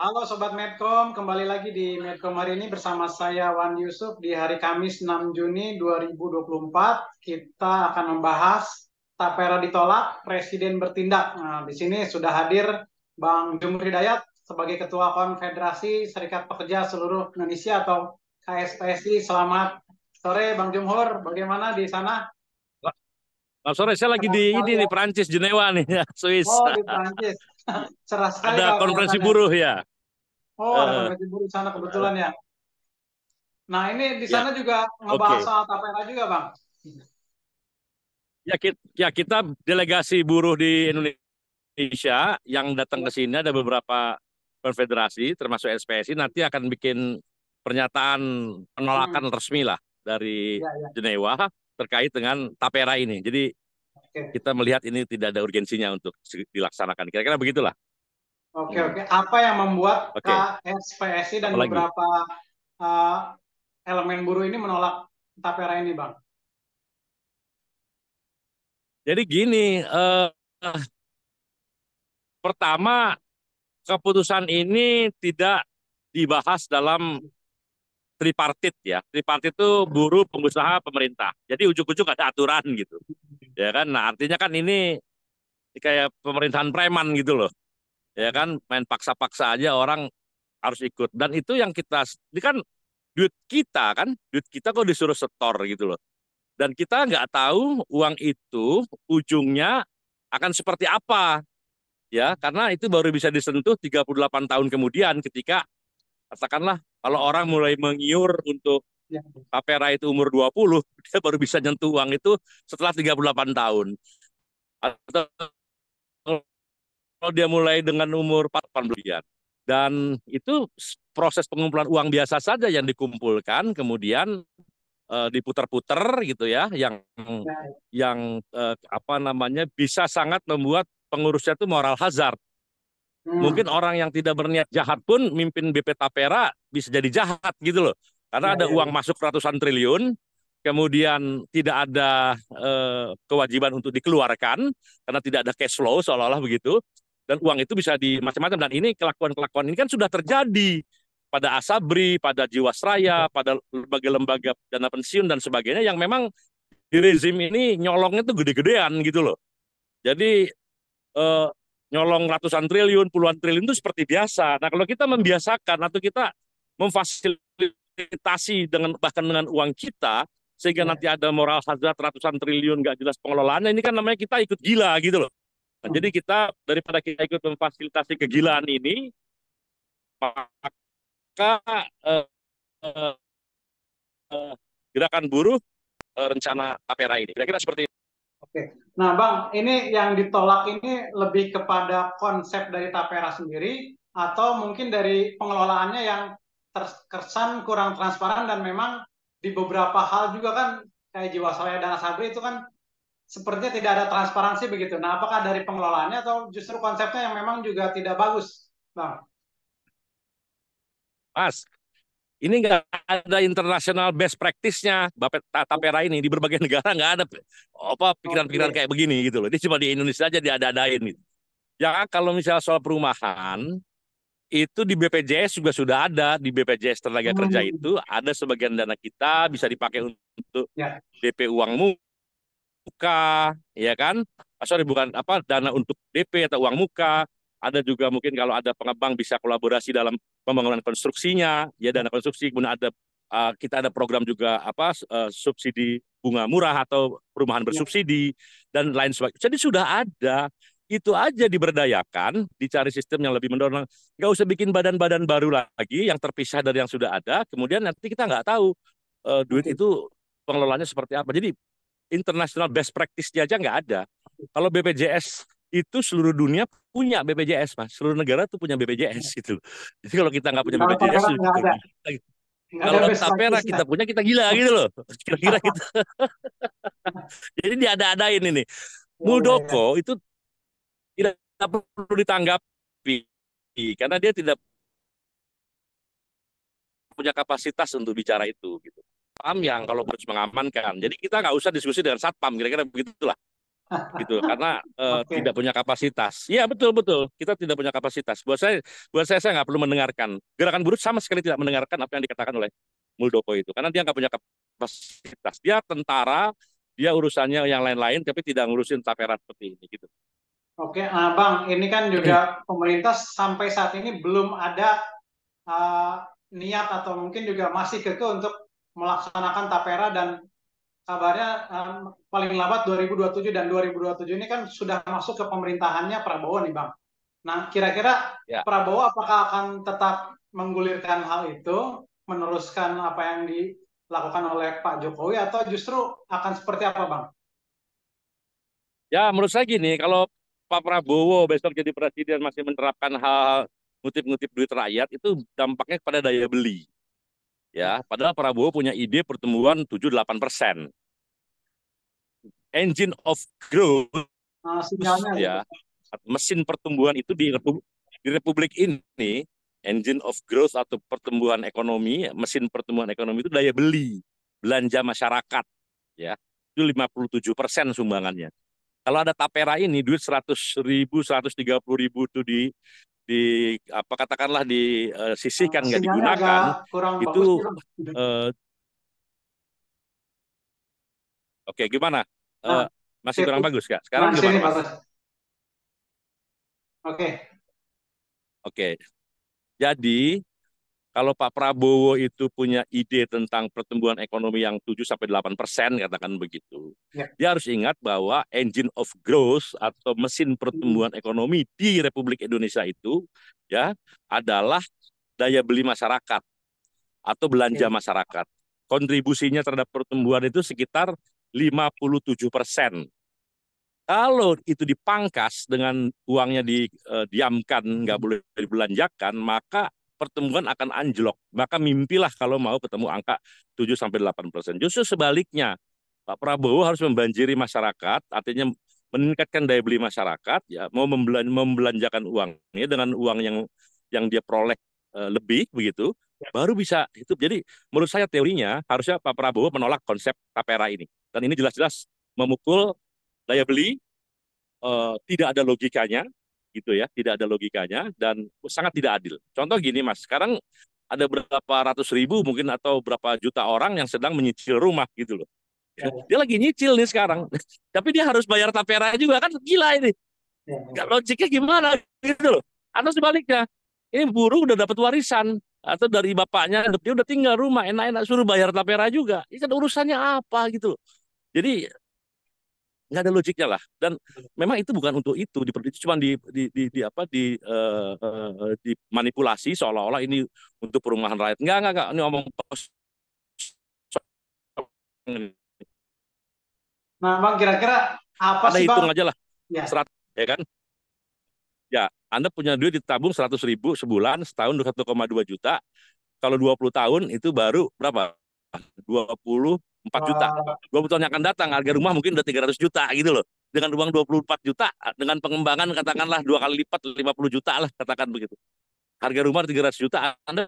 Halo Sobat Medcom, kembali lagi di Medcom hari ini bersama saya Wan Yusuf di hari Kamis 6 Juni 2024. Kita akan membahas Tapera ditolak, Presiden bertindak. Nah, di sini sudah hadir Bang Jumri Hidayat sebagai Ketua Konfederasi Serikat Pekerja Seluruh Indonesia atau KSPSI. Selamat sore Bang Jumhur, bagaimana di sana? Selamat sore, saya lagi di ini di Perancis, Jenewa nih, Swiss. Oh, di Prancis. Cerah sekali. Ada konferensi buruh ya. Oh, ada buruh eh, di sana kebetulan ya. Nah, ini di ya, sana ya. juga ngebahas okay. soal tapera juga, Bang. Ya kita, ya kita delegasi buruh di Indonesia yang datang ke sini ada beberapa konfederasi termasuk SPSI nanti akan bikin pernyataan penolakan hmm. resmi lah dari ya, ya. Jenewa terkait dengan tapera ini. Jadi kita melihat ini tidak ada urgensinya untuk dilaksanakan. Kira-kira begitulah. Oke okay, oke. Apa yang membuat okay. KSPSI dan Apalagi? beberapa uh, elemen buruh ini menolak tapera ini, bang? Jadi gini, uh, pertama keputusan ini tidak dibahas dalam tripartit ya. Tripartit itu buruh, pengusaha, pemerintah. Jadi ujuk-ujuk ada aturan gitu, hmm. ya kan? Nah artinya kan ini kayak pemerintahan preman gitu loh ya kan main paksa-paksa aja orang harus ikut dan itu yang kita ini kan duit kita kan duit kita kok disuruh setor gitu loh dan kita nggak tahu uang itu ujungnya akan seperti apa ya karena itu baru bisa disentuh 38 tahun kemudian ketika katakanlah kalau orang mulai mengiur untuk tapera ya. itu umur 20 dia baru bisa nyentuh uang itu setelah 38 tahun atau kalau dia mulai dengan umur puluh bulan. Dan itu proses pengumpulan uang biasa saja yang dikumpulkan, kemudian eh, diputer diputar-putar gitu ya, yang yang eh, apa namanya bisa sangat membuat pengurusnya itu moral hazard. Hmm. Mungkin orang yang tidak berniat jahat pun mimpin BP Tapera bisa jadi jahat gitu loh. Karena ya, ada ya. uang ya. masuk ratusan triliun, kemudian tidak ada eh, kewajiban untuk dikeluarkan karena tidak ada cash flow seolah-olah begitu dan uang itu bisa di macam-macam dan ini kelakuan-kelakuan ini kan sudah terjadi pada Asabri, pada Jiwasraya, pada lembaga-lembaga dana pensiun dan sebagainya yang memang di rezim ini nyolongnya tuh gede-gedean gitu loh. Jadi eh, nyolong ratusan triliun, puluhan triliun itu seperti biasa. Nah kalau kita membiasakan atau kita memfasilitasi dengan bahkan dengan uang kita sehingga iya. nanti ada moral hazard ratusan triliun nggak jelas pengelolaannya ini kan namanya kita ikut gila gitu loh. Nah, jadi kita daripada kita ikut memfasilitasi kegilaan ini, maka uh, uh, gerakan buruh uh, rencana APRA ini. Kira-kira seperti itu. Oke. Nah, Bang, ini yang ditolak ini lebih kepada konsep dari Tapera sendiri atau mungkin dari pengelolaannya yang terkesan kurang transparan dan memang di beberapa hal juga kan kayak Jiwasraya dan Asabri itu kan sepertinya tidak ada transparansi begitu. Nah, apakah dari pengelolaannya atau justru konsepnya yang memang juga tidak bagus, Bang? Mas, ini nggak ada internasional best practice-nya Bapak Tapera oh. ini di berbagai negara nggak ada apa pikiran-pikiran kayak begini gitu loh. Ini cuma di Indonesia aja diada-adain gitu. Ya kalau misalnya soal perumahan itu di BPJS juga sudah ada di BPJS tenaga kerja hmm. itu ada sebagian dana kita bisa dipakai untuk ya. DP uangmu muka, ya kan? Asal ah, sorry bukan apa dana untuk DP atau uang muka. Ada juga mungkin kalau ada pengembang bisa kolaborasi dalam pembangunan konstruksinya, ya dana konstruksi. Kemudian ada ah, kita ada program juga apa eh, subsidi bunga murah atau perumahan iya. bersubsidi dan lain sebagainya. Jadi sudah ada itu aja diberdayakan, dicari sistem yang lebih mendorong. Gak usah bikin badan-badan baru lagi yang terpisah dari yang sudah ada. Kemudian nanti kita nggak tahu uh, duit itu pengelolanya seperti apa. Jadi Internasional best practice aja nggak ada. Kalau BPJS itu seluruh dunia punya BPJS mas, seluruh negara tuh punya BPJS iya. gitu. Jadi kalau kita nggak punya kalau BPJS, itu, Kita, kalau tapera kita punya kita gila gitu loh kira-kira kita gitu. jadi dia ada adain ini iya, iya, muldoko itu tidak perlu ditanggapi karena dia tidak punya kapasitas untuk bicara itu gitu satpam yang kalau harus mengamankan. Jadi kita nggak usah diskusi dengan satpam, kira-kira begitulah. gitu karena uh, eh, okay. tidak punya kapasitas Iya, betul betul kita tidak punya kapasitas buat saya buat saya saya nggak perlu mendengarkan gerakan buruh sama sekali tidak mendengarkan apa yang dikatakan oleh Muldoko itu karena dia nggak punya kapasitas dia tentara dia urusannya yang lain-lain tapi tidak ngurusin tapera seperti ini gitu Oke, nah Bang, ini kan juga hmm. pemerintah sampai saat ini belum ada uh, niat atau mungkin juga masih keke untuk melaksanakan tapera dan kabarnya um, paling lambat 2027 dan 2027 ini kan sudah masuk ke pemerintahannya Prabowo nih Bang. Nah, kira-kira ya. Prabowo apakah akan tetap menggulirkan hal itu, meneruskan apa yang dilakukan oleh Pak Jokowi atau justru akan seperti apa Bang? Ya, menurut saya gini, kalau Pak Prabowo besok jadi presiden masih menerapkan hal ngutip-ngutip duit rakyat itu dampaknya kepada daya beli. Ya, padahal Prabowo punya ide pertumbuhan 7-8 persen. Engine of growth, nah, ya, gitu. mesin pertumbuhan itu di Republik, di Republik ini, engine of growth atau pertumbuhan ekonomi, ya, mesin pertumbuhan ekonomi itu daya beli, belanja masyarakat, ya itu 57 persen sumbangannya. Kalau ada tapera ini duit 100 ribu, 130 ribu itu di di apa katakanlah disisihkan eh, nggak digunakan itu uh, oke okay, gimana uh, masih kurang bagus kak sekarang masih gimana oke oke okay. okay. jadi kalau Pak Prabowo itu punya ide tentang pertumbuhan ekonomi yang 7 sampai 8 persen katakan begitu, ya. dia harus ingat bahwa engine of growth atau mesin pertumbuhan hmm. ekonomi di Republik Indonesia itu ya adalah daya beli masyarakat atau belanja ya. masyarakat. Kontribusinya terhadap pertumbuhan itu sekitar 57 persen. Kalau itu dipangkas dengan uangnya di eh, diamkan nggak hmm. boleh dibelanjakan, maka pertumbuhan akan anjlok. Maka mimpilah kalau mau ketemu angka 7 sampai 8 persen. Justru sebaliknya, Pak Prabowo harus membanjiri masyarakat, artinya meningkatkan daya beli masyarakat, ya mau membelanjakan uangnya dengan uang yang yang dia peroleh e, lebih begitu, ya. baru bisa hidup. Jadi menurut saya teorinya harusnya Pak Prabowo menolak konsep tapera ini. Dan ini jelas-jelas memukul daya beli, e, tidak ada logikanya, gitu ya, tidak ada logikanya dan sangat tidak adil. Contoh gini Mas, sekarang ada berapa ratus ribu mungkin atau berapa juta orang yang sedang menyicil rumah gitu loh. Ya. Dia lagi nyicil nih sekarang, tapi dia harus bayar tapera juga kan gila ini. Ya. Logiknya gimana gitu loh. Atau sebaliknya, ini buruh udah dapat warisan atau dari bapaknya dia udah tinggal rumah enak-enak suruh bayar tapera juga. Ini kan urusannya apa gitu loh. Jadi nggak ada logiknya lah dan iya. memang itu bukan untuk itu di itu cuma di, di, di, di apa di uh, uh, dimanipulasi seolah-olah ini untuk perumahan rakyat nggak nggak nggak ini ngomong pos nah bang kira-kira apa Anda sih hitung bang? aja lah ya. serat ya kan ya Anda punya duit ditabung seratus ribu sebulan setahun 1,2 juta kalau 20 tahun itu baru berapa dua puluh 4 juta. Dua ah. puluh tahun yang akan datang harga rumah mungkin udah 300 juta gitu loh. Dengan uang 24 juta, dengan pengembangan katakanlah dua kali lipat 50 juta lah katakan begitu. Harga rumah 300 juta Anda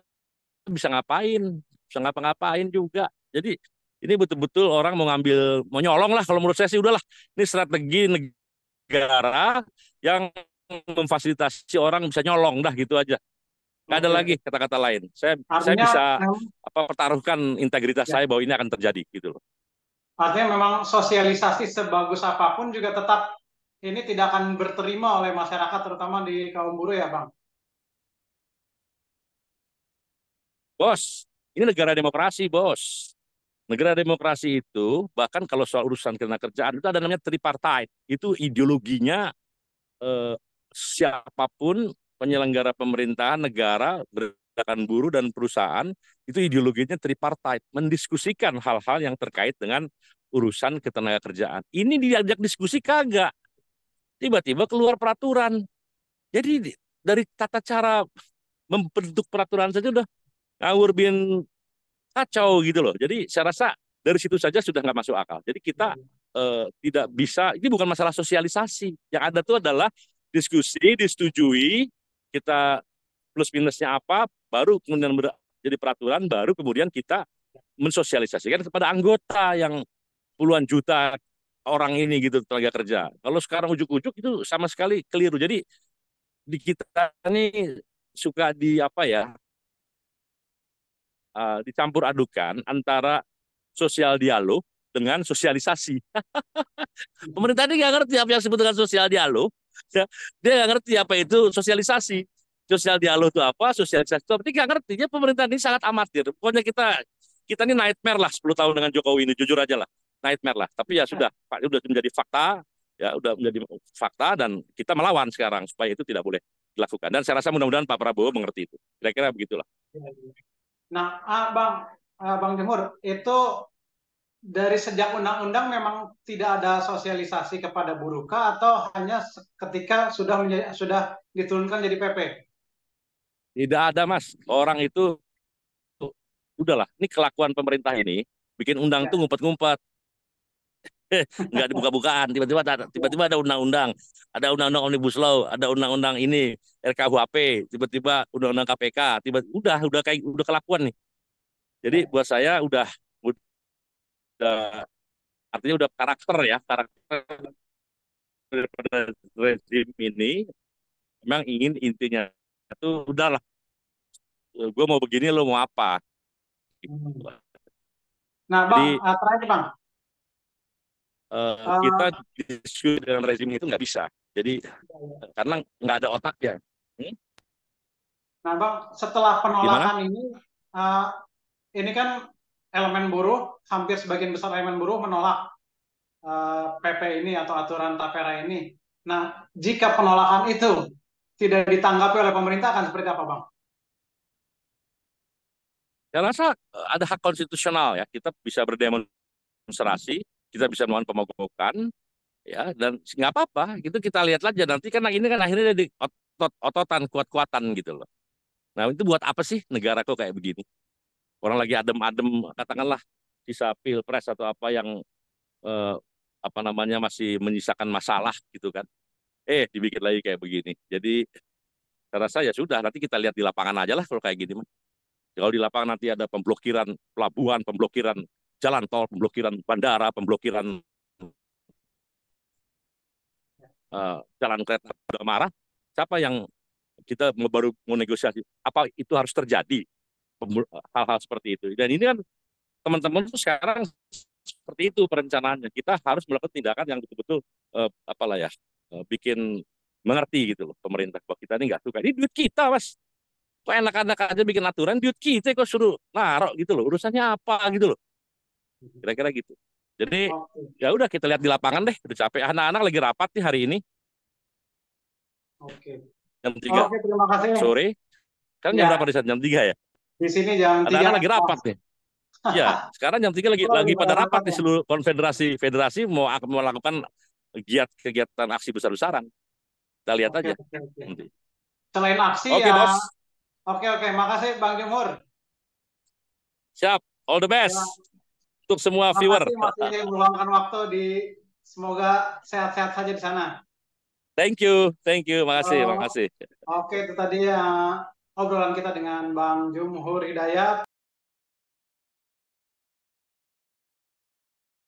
bisa ngapain? Bisa ngapa-ngapain juga. Jadi ini betul-betul orang mau ngambil mau nyolong lah kalau menurut saya sih udahlah. Ini strategi negara yang memfasilitasi orang bisa nyolong dah gitu aja. Gak ada lagi kata-kata lain. Saya artinya, saya bisa apa pertaruhkan integritas ya. saya bahwa ini akan terjadi gitu loh. Artinya memang sosialisasi sebagus apapun juga tetap ini tidak akan berterima oleh masyarakat terutama di kaum buruh ya, Bang. Bos, ini negara demokrasi, Bos. Negara demokrasi itu bahkan kalau soal urusan kena kerjaan itu ada namanya tripartite. Itu ideologinya eh, siapapun penyelenggara pemerintahan negara gerakan buruh dan perusahaan itu ideologinya tripartite, mendiskusikan hal-hal yang terkait dengan urusan ketenaga kerjaan. Ini diajak diskusi kagak. Tiba-tiba keluar peraturan. Jadi dari tata cara membentuk peraturan saja udah ngawur bin kacau gitu loh. Jadi saya rasa dari situ saja sudah nggak masuk akal. Jadi kita eh, tidak bisa, ini bukan masalah sosialisasi. Yang ada itu adalah diskusi, disetujui, kita plus minusnya apa, baru kemudian jadi peraturan, baru kemudian kita mensosialisasikan kepada anggota yang puluhan juta orang ini gitu tenaga kerja. Kalau sekarang ujuk-ujuk itu sama sekali keliru. Jadi di kita ini suka di apa ya uh, dicampur adukan antara sosial dialog dengan sosialisasi. Pemerintah ini nggak ngerti apa yang disebut dengan sosial dialog, ya, dia nggak ngerti apa itu sosialisasi sosial dialog itu apa sosialisasi itu apa dia nggak ngerti dia pemerintah ini sangat amatir pokoknya kita kita ini nightmare lah 10 tahun dengan Jokowi ini jujur aja lah nightmare lah tapi ya sudah pak sudah menjadi fakta ya sudah menjadi fakta dan kita melawan sekarang supaya itu tidak boleh dilakukan dan saya rasa mudah-mudahan Pak Prabowo mengerti itu kira-kira begitulah nah ah, bang ah, bang Jemur itu dari sejak undang-undang memang tidak ada sosialisasi kepada buruh kah atau hanya ketika sudah menjadi, sudah diturunkan jadi PP? Tidak ada mas, orang itu udahlah. Ini kelakuan pemerintah ini bikin undang ya. tuh ngumpet-ngumpet, nggak dibuka-bukaan. Tiba-tiba tiba-tiba ada undang-undang, ada undang-undang omnibus law, ada undang-undang ini RKUHP, tiba-tiba undang-undang KPK, tiba udah udah kayak udah kelakuan nih. Jadi ya. buat saya udah udah artinya udah karakter ya karakter daripada rezim ini memang ingin intinya itu udahlah gue mau begini lo mau apa gitu. nah bang Jadi, eh, terakhir bang uh, kita eh, diskusi dengan rezim itu nggak bisa jadi karena nggak ada otaknya hmm? nah bang setelah penolakan Gimana? ini uh, ini kan elemen buruh, hampir sebagian besar elemen buruh menolak uh, eh, PP ini atau aturan tapera ini. Nah, jika penolakan itu tidak ditanggapi oleh pemerintah akan seperti apa, Bang? Saya rasa eh, ada hak konstitusional ya. Kita bisa berdemonstrasi, kita bisa melakukan pemogokan, ya dan nggak apa-apa. Itu kita lihat aja nanti kan ini kan akhirnya jadi otot-ototan, kuat-kuatan gitu loh. Nah itu buat apa sih negara kok kayak begini? orang lagi adem-adem katakanlah sisa pilpres atau apa yang eh, apa namanya masih menyisakan masalah gitu kan eh dibikin lagi kayak begini jadi saya rasa ya sudah nanti kita lihat di lapangan aja lah kalau kayak gini mah kalau di lapangan nanti ada pemblokiran pelabuhan pemblokiran jalan tol pemblokiran bandara pemblokiran uh, jalan kereta udah marah siapa yang kita baru mau negosiasi apa itu harus terjadi hal-hal seperti itu. Dan ini kan teman-teman tuh sekarang seperti itu perencanaannya. Kita harus melakukan tindakan yang betul-betul eh, apalah ya, eh, bikin mengerti gitu loh pemerintah bahwa kita ini nggak suka. Ini duit kita, Mas. Kok enak-enak aja bikin aturan duit kita kok suruh narok gitu loh. Urusannya apa gitu loh. Kira-kira gitu. Jadi ya udah kita lihat di lapangan deh, udah capek. Anak-anak lagi rapat nih hari ini. Oke. Jam tiga. Oke, terima kasih. Sore. Kan ya. berapa di sana? Jam tiga ya? Di sini jam Anak -anak 3 lagi rapat nih. ya, sekarang jam 3 lagi lagi pada rapat di ya. seluruh konfederasi. Federasi mau melakukan giat kegiatan aksi besar-besaran. Kita lihat okay, aja. Okay, okay. Nanti. Selain aksi oke, ya. Bos. Oke oke, makasih Bang Jumur Siap, all the best ya. untuk semua makasih viewer. Masih meluangkan waktu di semoga sehat-sehat saja di sana. Thank you, thank you, makasih, uh, makasih. Oke, itu tadi ya obrolan kita dengan Bang Jumhur Hidayat